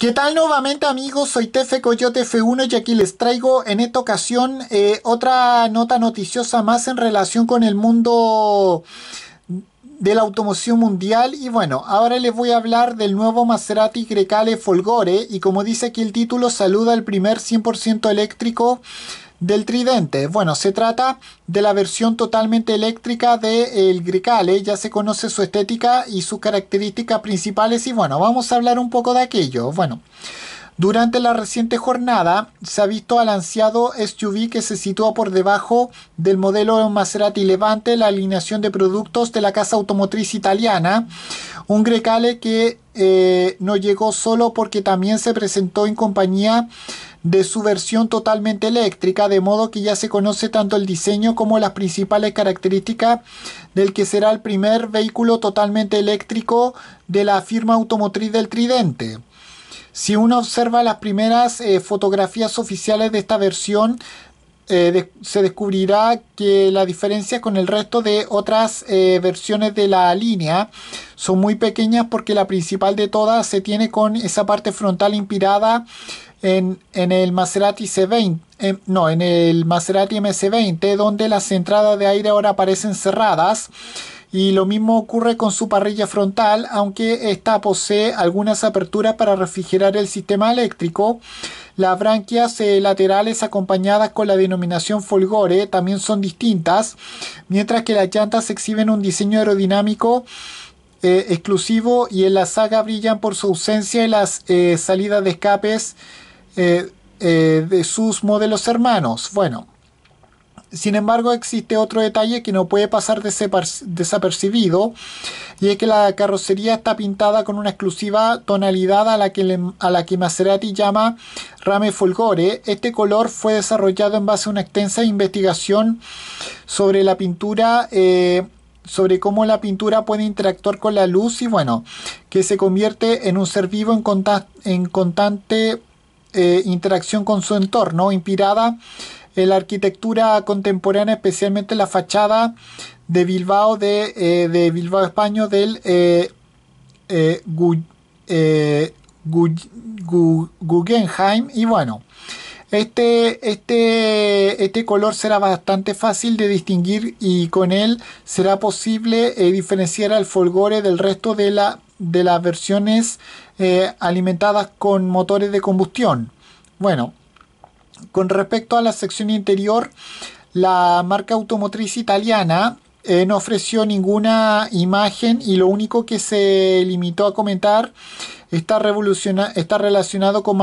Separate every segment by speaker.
Speaker 1: ¿Qué tal nuevamente amigos? Soy Tefe Coyote F1 y aquí les traigo en esta ocasión eh, otra nota noticiosa más en relación con el mundo de la automoción mundial y bueno, ahora les voy a hablar del nuevo Maserati Grecale Folgore y como dice aquí el título saluda el primer 100% eléctrico del Tridente. Bueno, se trata de la versión totalmente eléctrica del Grecale, ¿eh? ya se conoce su estética y sus características principales y bueno, vamos a hablar un poco de aquello. Bueno, durante la reciente jornada se ha visto al ansiado SUV que se sitúa por debajo del modelo Maserati Levante, la alineación de productos de la casa automotriz italiana, un Grecale que eh, no llegó solo porque también se presentó en compañía de su versión totalmente eléctrica, de modo que ya se conoce tanto el diseño como las principales características del que será el primer vehículo totalmente eléctrico de la firma automotriz del Tridente. Si uno observa las primeras eh, fotografías oficiales de esta versión, eh, se descubrirá que las diferencias con el resto de otras eh, versiones de la línea son muy pequeñas porque la principal de todas se tiene con esa parte frontal inspirada en, el Maserati 20 em, no, en el Maserati MC20, donde las entradas de aire ahora parecen cerradas. Y lo mismo ocurre con su parrilla frontal, aunque esta posee algunas aperturas para refrigerar el sistema eléctrico. Las branquias eh, laterales acompañadas con la denominación folgore también son distintas, mientras que las llantas exhiben un diseño aerodinámico eh, exclusivo y en la saga brillan por su ausencia en las eh, salidas de escapes de sus modelos hermanos. Bueno. Sin embargo, existe otro detalle que no puede pasar desapercibido y es que la carrocería está pintada con una exclusiva tonalidad a la que, a la que Maserati llama rame folgore. Este color fue desarrollado en base a una extensa investigación sobre la pintura. Eh, sobre cómo la pintura puede interactuar con la luz y bueno, que se convierte en un ser vivo en, constante eh, interacción con su entorno, inspirada eh, la arquitectura contemporánea, especialmente la fachada de Bilbao, de, eh, Bilbao, España, del eh, Guggenheim. Y bueno, este, este, este color será bastante fácil de distinguir y con él será posible diferenciar al folgore del resto de, la, de las versiones alimentadas con motores de combustión. Bueno, con respecto a la sección interior, la marca automotriz italiana eh, no ofreció ninguna imagen y lo único que se limitó a comentar está, está relacionado con,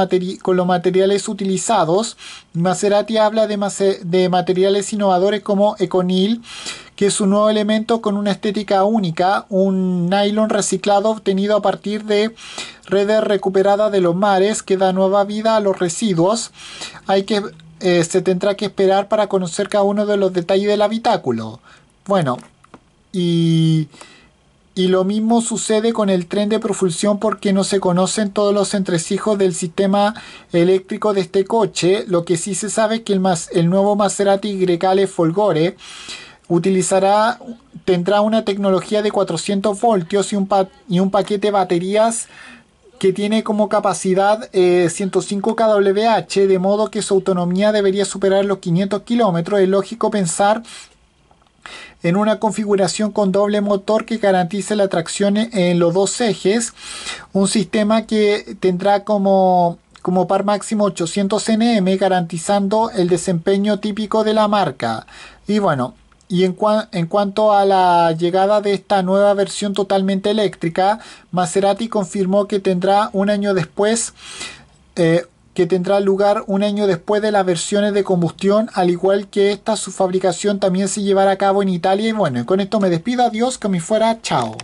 Speaker 1: los materiales utilizados. Maserati habla de, materiales innovadores como Econil, que es un nuevo elemento con una estética única, un nylon reciclado obtenido a partir de redes recuperadas de los mares que da nueva vida a los residuos. Hay que, eh, se tendrá que esperar para conocer cada uno de los detalles del habitáculo. Bueno, y y lo mismo sucede con el tren de propulsión porque no se conocen todos los entresijos del sistema eléctrico de este coche. Lo que sí se sabe es que el, nuevo Maserati Grecale Folgore utilizará, tendrá una tecnología de 400 voltios y un, paquete de baterías que tiene como capacidad 105 eh, kWh, de modo que su autonomía debería superar los 500 kilómetros. Es lógico pensar en una configuración con doble motor que garantice la tracción e-, en los dos ejes. Un sistema que tendrá como, como par máximo 800 Nm garantizando el desempeño típico de la marca. Y bueno, y en, en, cuanto a la llegada de esta nueva versión totalmente eléctrica, Maserati confirmó que tendrá un año después eh, que tendrá lugar un año después de las versiones de combustión, al igual que esta, su fabricación también se llevará a cabo en Italia. Y bueno, con esto me despido, adiós, que me fuera, chao.